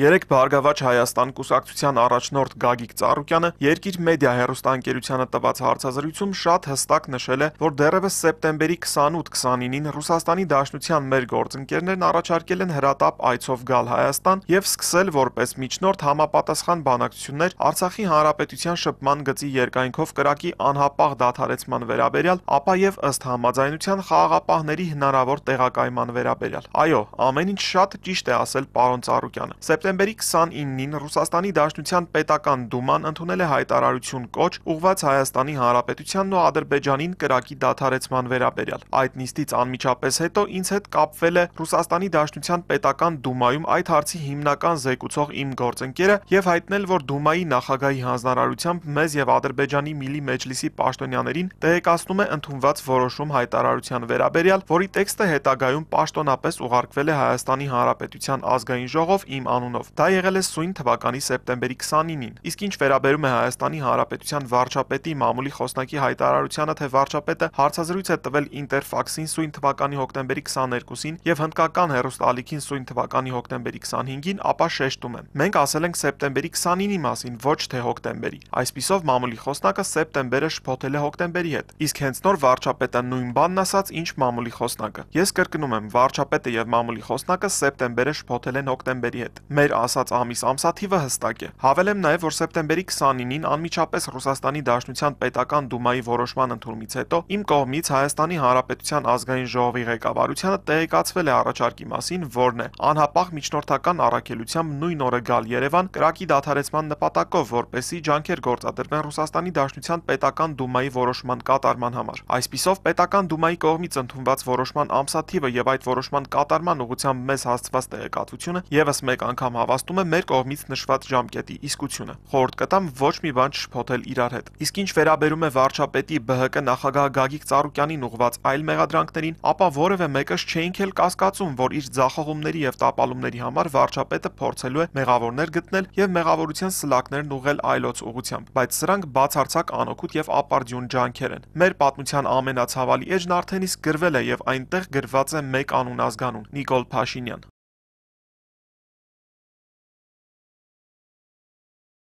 Երեք Բարգավաճ Հայաստան կուսակցության առաջնորդ Գագիկ Ծառուկյանը Երկիր մեդիա հեռուստաընկերությանը տված հարցազրույցում շատ հստակ նշել է, որ դեռևս սեպտեմբերի 28-29-ին Ռուսաստանի Դաշնության մեր գործընկերներն առաջարկել են հրատապ այցով գալ Հայաստան եւ սկսել որպես միջնորդ համապատասխան բանակցություններ Արցախի Հանրապետության շփման գծի երկայնքով կրակի անհապաղ դադարեցման վերաբերյալ, ապա եւ ըստ համաձայնության խաղաղապահների հնարավոր տեղակայման վերաբերյալ։ Այո, ամեն ինչ շատ ճիշտ է ասել պարոն Ծառուկյանը։ Սեպտեմբերի 29-ին Ռուսաստանի Դաշնության պետական դուման ընդունել է հայտարարություն կոչ ուղված Հայաստանի Հանրապետությանն ու Ադրբեջանին կրակի դադարեցման վերաբերյալ։ Այդ նիստից անմիջապես հետո ինձ հետ կապվել է Ռուսաստանի Դաշնության պետական դումայում այդ հարցի հիմնական զեկուցող իմ գործընկերը եւ հայտնել, որ դումայի նախագահի հանձնարարությամբ մեզ եւ Ադրբեջանի Միլի Մեջլիսի պաշտոնյաներին տեղեկացնում է ընդունված որոշում հայտարարության վերաբերյալ, որի տեքստը հետագայում պաշտոնապես ուղարկվել է Հայաստանի Հանրապետության ազգային ժողով իմ անուն անունով։ Դա եղել է սույն թվականի սեպտեմբերի 29-ին։ Իսկ ինչ վերաբերում է Հայաստանի Հանրապետության վարչապետի մամուլի խոսնակի հայտարարությանը, թե վարչապետը հարցազրույց է տվել Interfax-ին սույն թվականի հոկտեմբերի 22-ին եւ հնդկական հերոստալիքին սույն թվականի հոկտեմբերի 25-ին, ապա շեշտում է. Մենք ասել ենք սեպտեմբերի 29-ի մասին, ոչ թե հոկտեմբերի։ Այսպիսով մամուլի խոսնակը սեպտեմբերը շփոթել է հոկտեմբերի հետ։ Իսկ հենց նոր վարչապետը նույն բանն ասաց, ինչ մամուլի խոսնակը։ Ես կրկնում եմ, վարչապետը եւ մամուլի խոսնակը սեպտեմբերը շփոթել են հոկտեմբերի հետ։ Մեր ասած ամիս ամսաթիվը հստակ է։ Հավելեմ նաև, որ սեպտեմբերի 29-ին անմիջապես Ռուսաստանի Դաշնության պետական դումայի որոշման ընդունումից հետո իմ կողմից Հայաստանի Հանրապետության ազգային ժողովի ղեկավարությանը տեղեկացվել է առաջարկի մասին, որն է անհապաղ միջնորդական առաքելությամբ նույն օրը գալ Երևան կրակի դադարեցման նպատակով, որպեսի ջանքեր գործադրվեն Ռուսաստանի Դաշնության պետական դումայի որոշման կատարման համար։ Այսպիսով պետական դումայի կողմից ընդունված որոշման ամսաթիվը եւ այդ որոշման կատարման ուղղությամբ մեզ հասցված տեղեկատվությունը եւս մեկ անգամ անգամ հավաստում է մեր կողմից նշված ժամկետի իսկությունը։ Խորհուրդ կտամ ոչ մի բան չփոթել իրար հետ։ Իսկ ինչ վերաբերում է վարչապետի ԲՀԿ նախագահ Գագիկ Ծառուկյանին ուղված այլ մեղադրանքներին, ապա որևէ մեկս չէինք էլ կասկածում, որ իր ձախողումների եւ տապալումների համար վարչապետը փորձելու է մեղավորներ գտնել եւ մեղավորության սլակներն ուղղել այլոց ուղությամբ, բայց սրանք բացարձակ անօգուտ եւ ապարդյուն ջանքեր են։ Մեր պատմության ամենացավալի էջն արդեն իսկ գրվել է եւ այնտեղ գրված է մեկ անուն ազգանուն՝ Նիկոլ Փաշինյան։